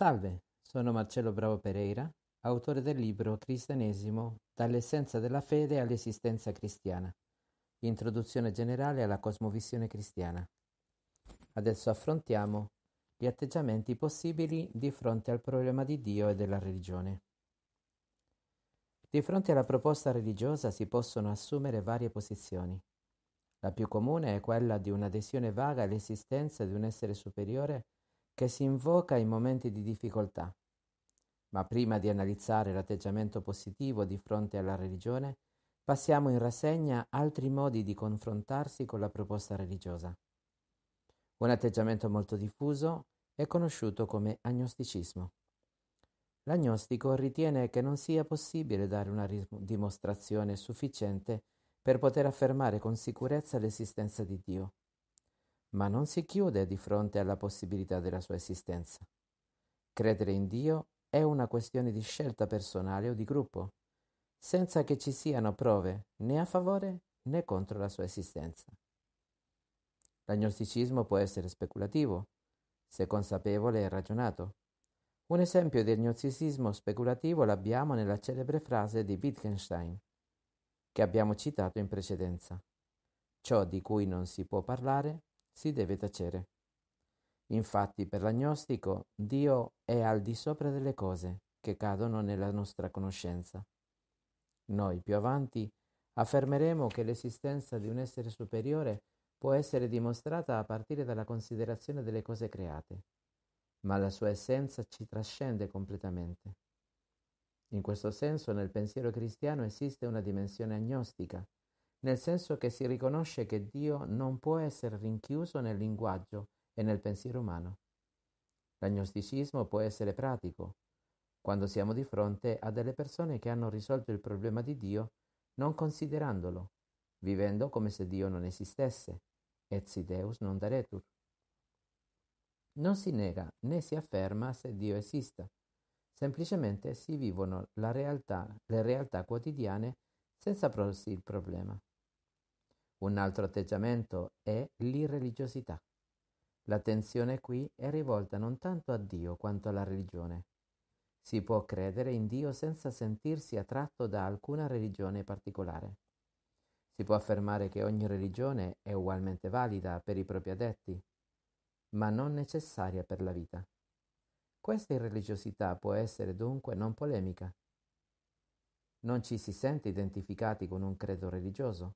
Salve, sono Marcello Bravo Pereira, autore del libro Cristianesimo, dall'essenza della fede all'esistenza cristiana. Introduzione generale alla cosmovisione cristiana. Adesso affrontiamo gli atteggiamenti possibili di fronte al problema di Dio e della religione. Di fronte alla proposta religiosa si possono assumere varie posizioni. La più comune è quella di un'adesione vaga all'esistenza di un essere superiore che si invoca in momenti di difficoltà. Ma prima di analizzare l'atteggiamento positivo di fronte alla religione, passiamo in rassegna altri modi di confrontarsi con la proposta religiosa. Un atteggiamento molto diffuso è conosciuto come agnosticismo. L'agnostico ritiene che non sia possibile dare una dimostrazione sufficiente per poter affermare con sicurezza l'esistenza di Dio ma non si chiude di fronte alla possibilità della sua esistenza. Credere in Dio è una questione di scelta personale o di gruppo, senza che ci siano prove né a favore né contro la sua esistenza. L'agnosticismo può essere speculativo, se consapevole e ragionato. Un esempio di agnosticismo speculativo l'abbiamo nella celebre frase di Wittgenstein, che abbiamo citato in precedenza. Ciò di cui non si può parlare si deve tacere. Infatti per l'agnostico Dio è al di sopra delle cose che cadono nella nostra conoscenza. Noi più avanti affermeremo che l'esistenza di un essere superiore può essere dimostrata a partire dalla considerazione delle cose create, ma la sua essenza ci trascende completamente. In questo senso nel pensiero cristiano esiste una dimensione agnostica, nel senso che si riconosce che Dio non può essere rinchiuso nel linguaggio e nel pensiero umano. L'agnosticismo può essere pratico, quando siamo di fronte a delle persone che hanno risolto il problema di Dio non considerandolo, vivendo come se Dio non esistesse, et si Deus non daretur. Non si nega né si afferma se Dio esista, semplicemente si vivono realtà, le realtà quotidiane senza porsi il problema. Un altro atteggiamento è l'irreligiosità. L'attenzione qui è rivolta non tanto a Dio quanto alla religione. Si può credere in Dio senza sentirsi attratto da alcuna religione particolare. Si può affermare che ogni religione è ugualmente valida per i propri adepti, ma non necessaria per la vita. Questa irreligiosità può essere dunque non polemica. Non ci si sente identificati con un credo religioso,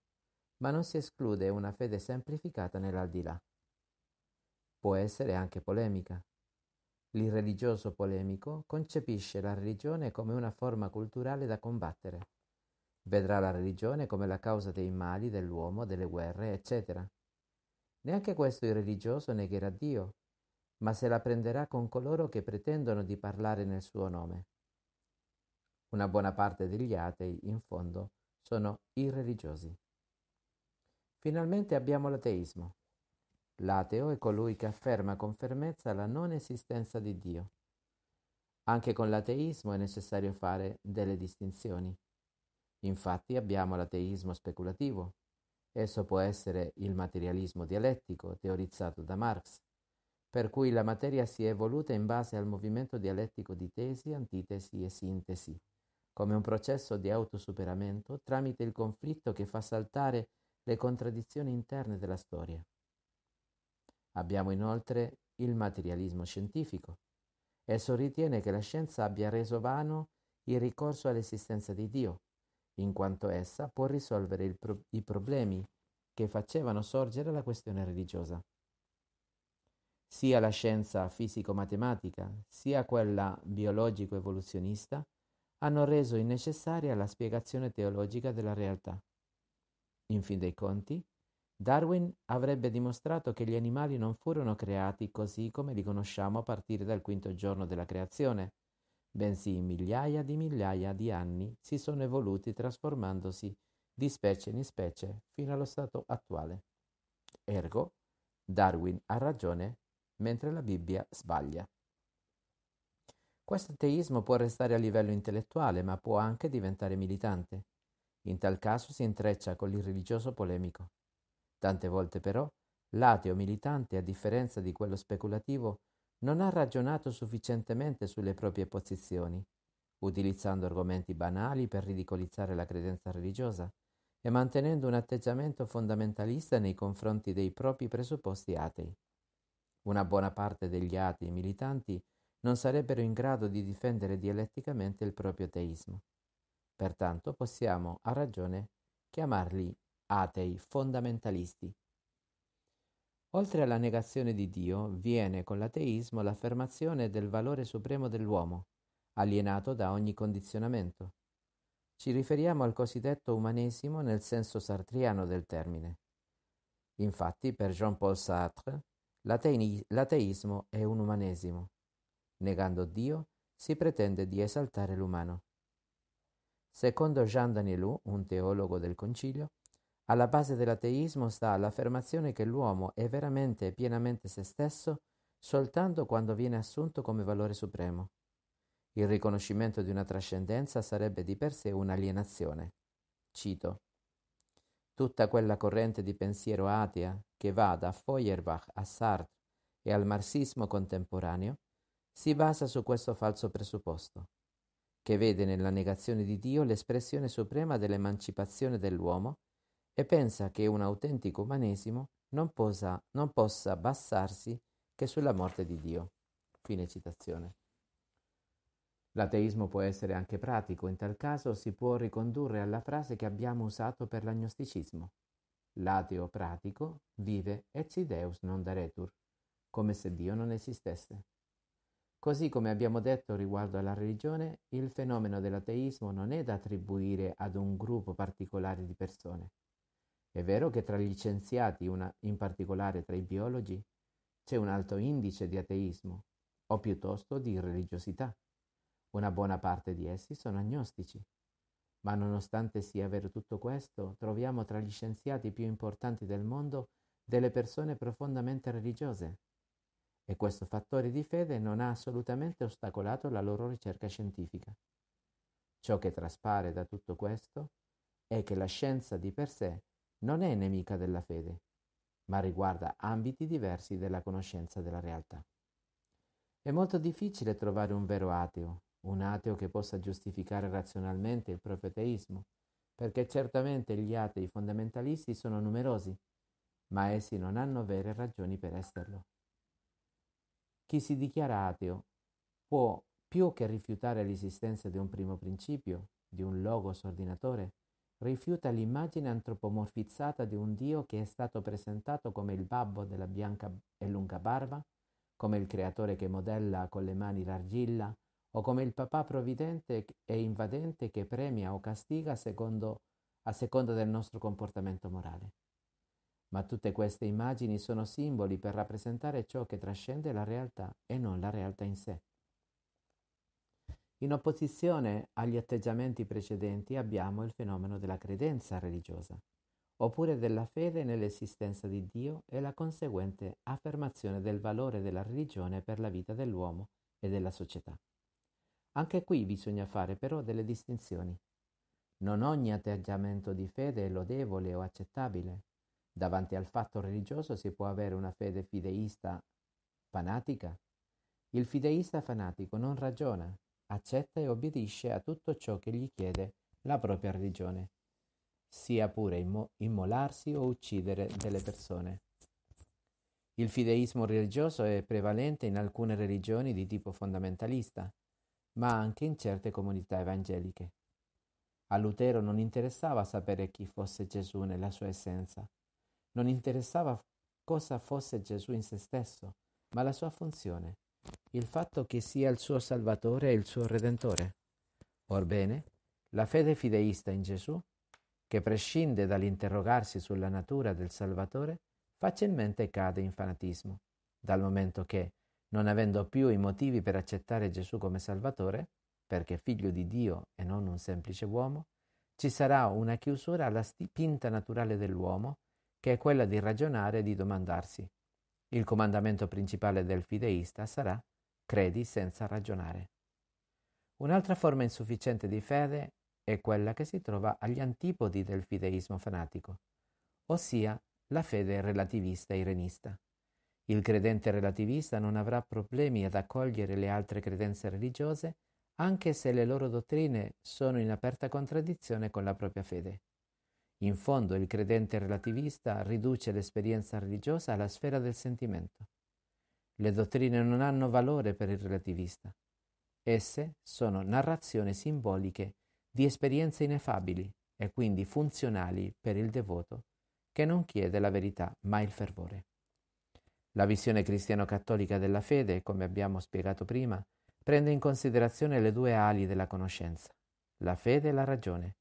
ma non si esclude una fede semplificata nell'aldilà. Può essere anche polemica. L'irreligioso polemico concepisce la religione come una forma culturale da combattere. Vedrà la religione come la causa dei mali dell'uomo, delle guerre, eccetera. Neanche questo irreligioso negherà Dio, ma se la prenderà con coloro che pretendono di parlare nel suo nome. Una buona parte degli atei, in fondo, sono irreligiosi. Finalmente abbiamo l'ateismo. L'ateo è colui che afferma con fermezza la non esistenza di Dio. Anche con l'ateismo è necessario fare delle distinzioni. Infatti abbiamo l'ateismo speculativo. Esso può essere il materialismo dialettico teorizzato da Marx, per cui la materia si è evoluta in base al movimento dialettico di tesi, antitesi e sintesi, come un processo di autosuperamento tramite il conflitto che fa saltare le contraddizioni interne della storia. Abbiamo inoltre il materialismo scientifico. Esso ritiene che la scienza abbia reso vano il ricorso all'esistenza di Dio, in quanto essa può risolvere pro- i problemi che facevano sorgere la questione religiosa. Sia la scienza fisico-matematica, sia quella biologico-evoluzionista hanno reso innecessaria la spiegazione teologica della realtà in fin dei conti, Darwin avrebbe dimostrato che gli animali non furono creati così come li conosciamo a partire dal quinto giorno della creazione, bensì migliaia di migliaia di anni si sono evoluti trasformandosi di specie in specie fino allo stato attuale. Ergo, Darwin ha ragione, mentre la Bibbia sbaglia. Questo teismo può restare a livello intellettuale, ma può anche diventare militante. In tal caso si intreccia con l'irreligioso polemico. Tante volte però l'ateo militante, a differenza di quello speculativo, non ha ragionato sufficientemente sulle proprie posizioni, utilizzando argomenti banali per ridicolizzare la credenza religiosa e mantenendo un atteggiamento fondamentalista nei confronti dei propri presupposti atei. Una buona parte degli atei militanti non sarebbero in grado di difendere dialetticamente il proprio teismo. Pertanto possiamo, a ragione, chiamarli atei fondamentalisti. Oltre alla negazione di Dio, viene con l'ateismo l'affermazione del valore supremo dell'uomo, alienato da ogni condizionamento. Ci riferiamo al cosiddetto umanesimo nel senso sartriano del termine. Infatti, per Jean-Paul Sartre, l'ate- l'ateismo è un umanesimo. Negando Dio, si pretende di esaltare l'umano. Secondo Jean Danielou, un teologo del Concilio, alla base dell'ateismo sta l'affermazione che l'uomo è veramente e pienamente se stesso soltanto quando viene assunto come valore supremo. Il riconoscimento di una trascendenza sarebbe di per sé un'alienazione. Cito. Tutta quella corrente di pensiero atea che va da Feuerbach a Sartre e al marxismo contemporaneo si basa su questo falso presupposto che vede nella negazione di Dio l'espressione suprema dell'emancipazione dell'uomo e pensa che un autentico umanesimo non possa, non possa basarsi che sulla morte di Dio. Fine citazione. L'ateismo può essere anche pratico, in tal caso si può ricondurre alla frase che abbiamo usato per l'agnosticismo. L'ateo pratico vive et si Deus non daretur, come se Dio non esistesse. Così come abbiamo detto riguardo alla religione, il fenomeno dell'ateismo non è da attribuire ad un gruppo particolare di persone. È vero che tra gli scienziati, una, in particolare tra i biologi, c'è un alto indice di ateismo, o piuttosto di religiosità. Una buona parte di essi sono agnostici. Ma nonostante sia vero tutto questo, troviamo tra gli scienziati più importanti del mondo delle persone profondamente religiose, e questo fattore di fede non ha assolutamente ostacolato la loro ricerca scientifica. Ciò che traspare da tutto questo è che la scienza di per sé non è nemica della fede, ma riguarda ambiti diversi della conoscenza della realtà. È molto difficile trovare un vero ateo, un ateo che possa giustificare razionalmente il proprio teismo, perché certamente gli atei fondamentalisti sono numerosi, ma essi non hanno vere ragioni per esserlo. Chi si dichiara ateo può più che rifiutare l'esistenza di un primo principio, di un logos ordinatore, rifiuta l'immagine antropomorfizzata di un Dio che è stato presentato come il babbo della bianca e lunga barba, come il creatore che modella con le mani l'argilla, o come il papà provvidente e invadente che premia o castiga secondo, a seconda del nostro comportamento morale. Ma tutte queste immagini sono simboli per rappresentare ciò che trascende la realtà e non la realtà in sé. In opposizione agli atteggiamenti precedenti abbiamo il fenomeno della credenza religiosa, oppure della fede nell'esistenza di Dio e la conseguente affermazione del valore della religione per la vita dell'uomo e della società. Anche qui bisogna fare però delle distinzioni. Non ogni atteggiamento di fede è lodevole o accettabile, Davanti al fatto religioso si può avere una fede fideista fanatica? Il fideista fanatico non ragiona, accetta e obbedisce a tutto ciò che gli chiede la propria religione, sia pure immo- immolarsi o uccidere delle persone. Il fideismo religioso è prevalente in alcune religioni di tipo fondamentalista, ma anche in certe comunità evangeliche. A Lutero non interessava sapere chi fosse Gesù nella sua essenza, non interessava cosa fosse Gesù in se stesso, ma la sua funzione, il fatto che sia il suo Salvatore e il suo Redentore. Orbene, la fede fideista in Gesù, che prescinde dall'interrogarsi sulla natura del Salvatore, facilmente cade in fanatismo, dal momento che, non avendo più i motivi per accettare Gesù come Salvatore, perché figlio di Dio e non un semplice uomo, ci sarà una chiusura alla spinta naturale dell'uomo che è quella di ragionare e di domandarsi. Il comandamento principale del fideista sarà credi senza ragionare. Un'altra forma insufficiente di fede è quella che si trova agli antipodi del fideismo fanatico, ossia la fede relativista irenista. Il credente relativista non avrà problemi ad accogliere le altre credenze religiose, anche se le loro dottrine sono in aperta contraddizione con la propria fede. In fondo il credente relativista riduce l'esperienza religiosa alla sfera del sentimento. Le dottrine non hanno valore per il relativista. Esse sono narrazioni simboliche di esperienze ineffabili e quindi funzionali per il devoto che non chiede la verità ma il fervore. La visione cristiano-cattolica della fede, come abbiamo spiegato prima, prende in considerazione le due ali della conoscenza, la fede e la ragione,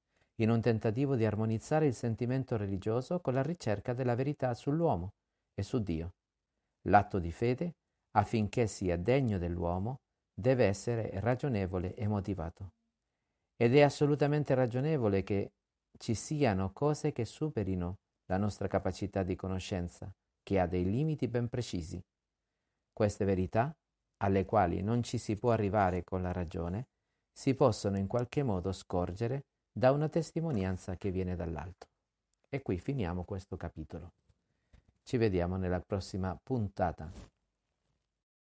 in un tentativo di armonizzare il sentimento religioso con la ricerca della verità sull'uomo e su Dio. L'atto di fede, affinché sia degno dell'uomo, deve essere ragionevole e motivato. Ed è assolutamente ragionevole che ci siano cose che superino la nostra capacità di conoscenza, che ha dei limiti ben precisi. Queste verità, alle quali non ci si può arrivare con la ragione, si possono in qualche modo scorgere da una testimonianza che viene dall'alto. E qui finiamo questo capitolo. Ci vediamo nella prossima puntata.